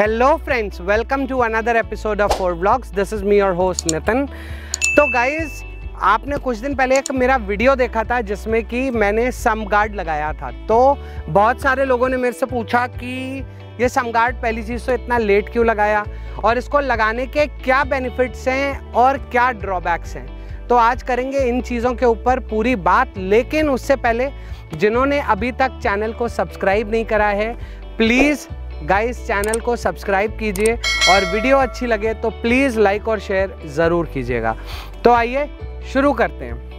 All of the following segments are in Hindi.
hello friends welcome to another episode of four blogs this is me your host Nitin तो गाइज आपने कुछ दिन पहले एक मेरा वीडियो देखा था जिसमें कि मैंने सम गार्ड लगाया था तो बहुत सारे लोगों ने मेरे से पूछा कि ये सम गार्ड पहली चीज़ तो इतना लेट क्यों लगाया और इसको लगाने के क्या बेनिफिट्स हैं और क्या ड्रॉबैक्स हैं तो आज करेंगे इन चीज़ों के ऊपर पूरी बात लेकिन उससे पहले जिन्होंने अभी तक चैनल को सब्सक्राइब नहीं करा है प्लीज़ गाइस चैनल को सब्सक्राइब कीजिए और वीडियो अच्छी लगे तो प्लीज़ लाइक और शेयर ज़रूर कीजिएगा तो आइए शुरू करते हैं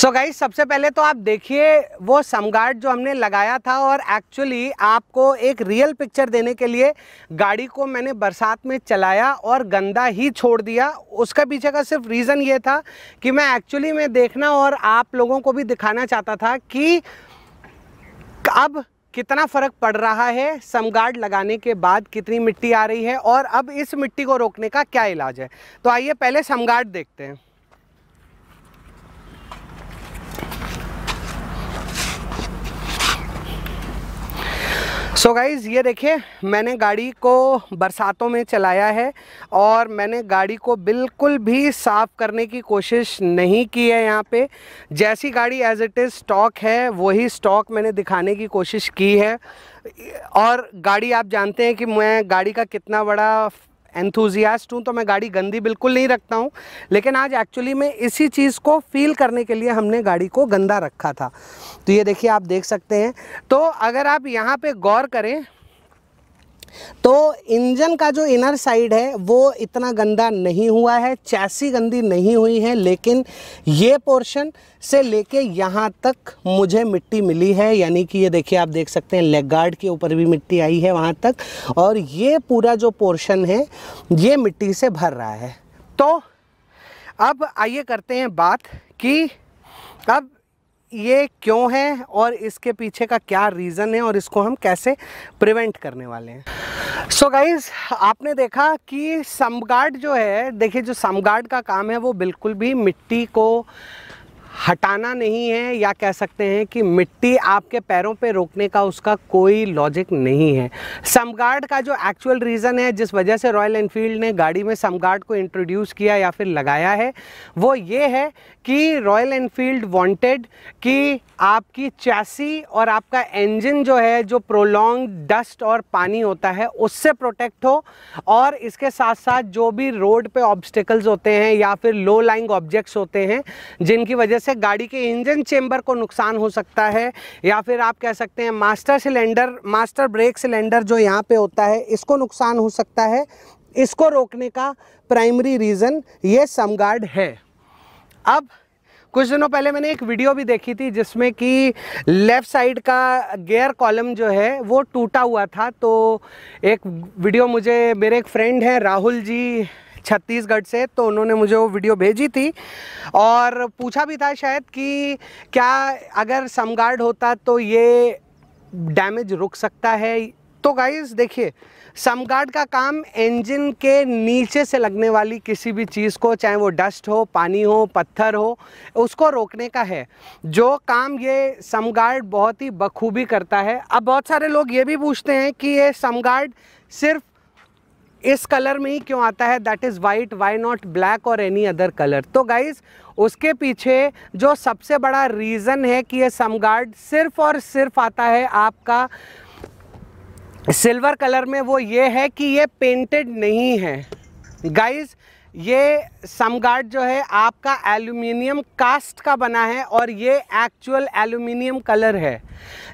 सो so गाइज सबसे पहले तो आप देखिए वो समगार्ड जो हमने लगाया था और एक्चुअली आपको एक रियल पिक्चर देने के लिए गाड़ी को मैंने बरसात में चलाया और गंदा ही छोड़ दिया उसका पीछे का सिर्फ रीज़न ये था कि मैं एक्चुअली में देखना और आप लोगों को भी दिखाना चाहता था कि अब कितना फ़र्क पड़ रहा है समगार्ड लगाने के बाद कितनी मिट्टी आ रही है और अब इस मिट्टी को रोकने का क्या इलाज है तो आइए पहले समगार्ड देखते हैं सो so गाइज़ ये देखिए मैंने गाड़ी को बरसातों में चलाया है और मैंने गाड़ी को बिल्कुल भी साफ़ करने की कोशिश नहीं की है यहाँ पे जैसी गाड़ी एज़ इट इज़ स्टॉक है वही स्टॉक मैंने दिखाने की कोशिश की है और गाड़ी आप जानते हैं कि मैं गाड़ी का कितना बड़ा एंथुजियास्ट हूँ तो मैं गाड़ी गंदी बिल्कुल नहीं रखता हूँ लेकिन आज एक्चुअली में इसी चीज़ को फील करने के लिए हमने गाड़ी को गंदा रखा था तो ये देखिए आप देख सकते हैं तो अगर आप यहाँ पे गौर करें तो इंजन का जो इनर साइड है वो इतना गंदा नहीं हुआ है चैसी गंदी नहीं हुई है लेकिन ये पोर्शन से लेके यहाँ तक मुझे मिट्टी मिली है यानी कि ये देखिए आप देख सकते हैं लेग गार्ड के ऊपर भी मिट्टी आई है वहाँ तक और ये पूरा जो पोर्शन है ये मिट्टी से भर रहा है तो अब आइए करते हैं बात कि अब ये क्यों है और इसके पीछे का क्या रीज़न है और इसको हम कैसे प्रिवेंट करने वाले हैं सो so गाइज आपने देखा कि समगार्ड जो है देखिए जो समगार्ड का काम है वो बिल्कुल भी मिट्टी को हटाना नहीं है या कह सकते हैं कि मिट्टी आपके पैरों पे रोकने का उसका कोई लॉजिक नहीं है समगार्ड का जो एक्चुअल रीज़न है जिस वजह से रॉयल एनफील्ड ने गाड़ी में समगार्ड को इंट्रोड्यूस किया या फिर लगाया है वो ये है कि रॉयल एनफील्ड वांटेड कि आपकी चैसी और आपका इंजन जो है जो प्रोलॉन्ग डस्ट और पानी होता है उससे प्रोटेक्ट हो और इसके साथ साथ जो भी रोड पर ऑब्स्टिकल्स होते हैं या फिर लो लाइंग ऑब्जेक्ट्स होते हैं जिनकी वजह से से गाड़ी के इंजन चेंबर को नुकसान हो सकता है या फिर आप कह सकते हैं master cylinder master brake cylinder जो यहाँ पे होता है इसको नुकसान हो सकता है इसको रोकने का प्राइमरी रीज़न ये समगार्ड है अब कुछ दिनों पहले मैंने एक वीडियो भी देखी थी जिसमें कि लेफ़्ट साइड का गेयर कॉलम जो है वो टूटा हुआ था तो एक वीडियो मुझे मेरे एक फ्रेंड हैं राहुल जी छत्तीसगढ़ से तो उन्होंने मुझे वो वीडियो भेजी थी और पूछा भी था शायद कि क्या अगर समगार्ड होता तो ये डैमेज रुक सकता है तो गाइज देखिए समगार्ड का काम इंजन के नीचे से लगने वाली किसी भी चीज़ को चाहे वो डस्ट हो पानी हो पत्थर हो उसको रोकने का है जो काम ये समगार्ड बहुत ही बखूबी करता है अब बहुत सारे लोग ये भी पूछते हैं कि ये समगार्ड सिर्फ इस कलर में ही क्यों आता है that is white why not black और एनी अदर कलर तो गाइज उसके पीछे जो सबसे बड़ा रीज़न है कि ये समगार्ड सिर्फ और सिर्फ आता है आपका सिल्वर कलर में वो ये है कि ये पेंटेड नहीं है गाइज़ ये समगार्ड जो है आपका एल्यूमिनियम कास्ट का बना है और ये एक्चुअल एल्यूमिनियम कलर है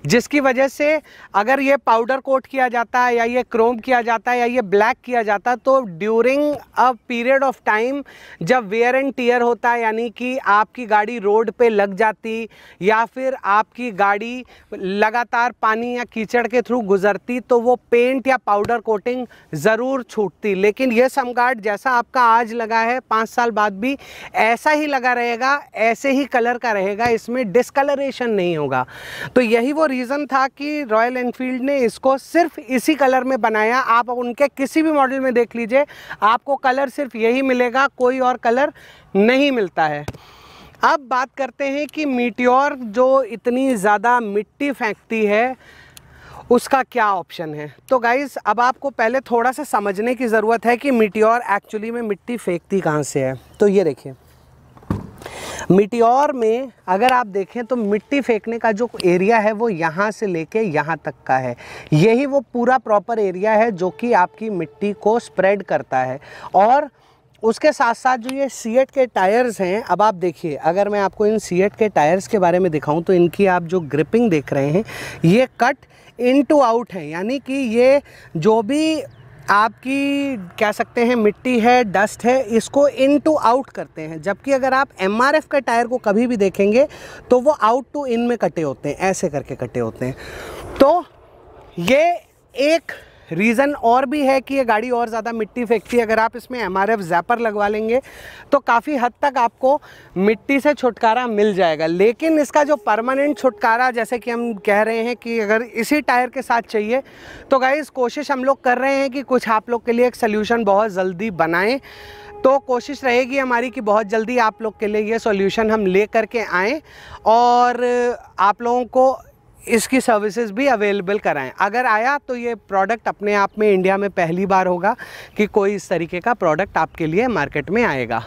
जिसकी वजह से अगर ये पाउडर कोट किया जाता है या ये क्रोम किया जाता है या ये ब्लैक किया जाता है तो during a period of time जब वेयर एंड टीयर होता है यानी कि आपकी गाड़ी रोड पे लग जाती या फिर आपकी गाड़ी लगातार पानी या कीचड़ के थ्रू गुजरती तो वो पेंट या पाउडर कोटिंग ज़रूर छूटती लेकिन ये समगार्ड जैसा आपका आज आज लगा है पाँच साल बाद भी ऐसा ही लगा रहेगा ऐसे ही कलर का रहेगा इसमें डिसकलरेशन नहीं होगा तो यही वो रीज़न था कि रॉयल एनफील्ड ने इसको सिर्फ इसी कलर में बनाया आप उनके किसी भी मॉडल में देख लीजिए आपको कलर सिर्फ यही मिलेगा कोई और कलर नहीं मिलता है अब बात करते हैं कि मीटियोर जो इतनी ज़्यादा मिट्टी फेंकती है उसका क्या ऑप्शन है तो गाइज़ अब आपको पहले थोड़ा सा समझने की ज़रूरत है कि मिट्योर एक्चुअली में मिट्टी फेंकती कहाँ से है तो ये देखिए मिट्योर में अगर आप देखें तो मिट्टी फेंकने का जो एरिया है वो यहाँ से लेके यहाँ तक का है यही वो पूरा प्रॉपर एरिया है जो कि आपकी मिट्टी को स्प्रेड करता है और उसके साथ साथ जो ये सीएट के टायर्स हैं अब आप देखिए अगर मैं आपको इन सीएट के टायर्स के बारे में दिखाऊं तो इनकी आप जो ग्रिपिंग देख रहे हैं ये कट इन टू आउट है यानी कि ये जो भी आपकी कह सकते हैं मिट्टी है डस्ट है इसको इन टू आउट करते हैं जबकि अगर आप एम आर एफ़ के टायर को कभी भी देखेंगे तो वो आउट टू इन में कटे होते हैं ऐसे करके कटे होते हैं तो ये एक रीज़न और भी है कि ये गाड़ी और ज़्यादा मिट्टी फेंकती है अगर आप इसमें एम आर जैपर लगवा लेंगे तो काफ़ी हद तक आपको मिट्टी से छुटकारा मिल जाएगा लेकिन इसका जो परमानेंट छुटकारा जैसे कि हम कह रहे हैं कि अगर इसी टायर के साथ चाहिए तो गाई कोशिश हम लोग कर रहे हैं कि कुछ आप लोग के लिए एक सोल्यूशन बहुत जल्दी बनाएँ तो कोशिश रहेगी हमारी कि बहुत जल्दी आप लोग के लिए ये सॉल्यूशन हम ले करके आएँ और आप लोगों को इसकी सर्विसेज भी अवेलेबल कराएं अगर आया तो ये प्रोडक्ट अपने आप में इंडिया में पहली बार होगा कि कोई इस तरीके का प्रोडक्ट आपके लिए मार्केट में आएगा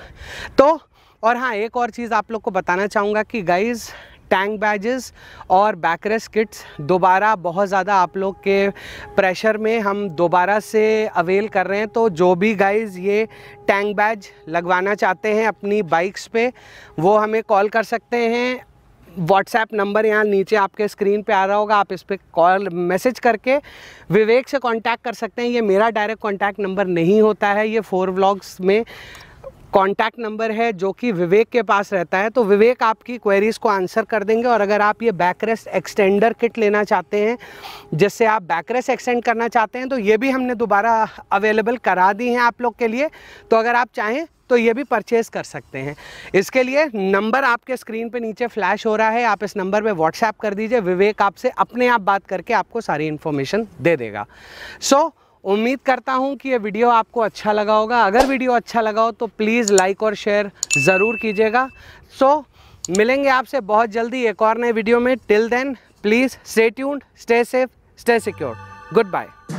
तो और हाँ एक और चीज़ आप लोग को बताना चाहूँगा कि गाइज़ टैंक बैजेस और बैकरेस किट्स दोबारा बहुत ज़्यादा आप लोग के प्रेशर में हम दोबारा से अवेल कर रहे हैं तो जो भी गाइज ये टैंक बैज लगवाना चाहते हैं अपनी बाइक्स पे वो हमें कॉल कर सकते हैं व्हाट्सएप नंबर यहाँ नीचे आपके स्क्रीन पे आ रहा होगा आप इस पर कॉल मैसेज करके विवेक से कांटेक्ट कर सकते हैं ये मेरा डायरेक्ट कांटेक्ट नंबर नहीं होता है ये फोर व्लॉग्स में कांटेक्ट नंबर है जो कि विवेक के पास रहता है तो विवेक आपकी क्वेरीज़ को आंसर कर देंगे और अगर आप ये बैकरेस्ट एक्सटेंडर किट लेना चाहते हैं जिससे आप बैकरेस्ट एक्सटेंड करना चाहते हैं तो ये भी हमने दोबारा अवेलेबल करा दी हैं आप लोग के लिए तो अगर आप चाहें तो ये भी परचेज़ कर सकते हैं इसके लिए नंबर आपके स्क्रीन पे नीचे फ्लैश हो रहा है आप इस नंबर पे व्हाट्सएप कर दीजिए विवेक आपसे अपने आप बात करके आपको सारी इन्फॉर्मेशन दे देगा सो so, उम्मीद करता हूँ कि ये वीडियो आपको अच्छा लगा होगा अगर वीडियो अच्छा लगा हो तो प्लीज़ लाइक और शेयर ज़रूर कीजिएगा सो so, मिलेंगे आपसे बहुत जल्दी एक और नए वीडियो में till then please stay tuned stay safe stay secure good bye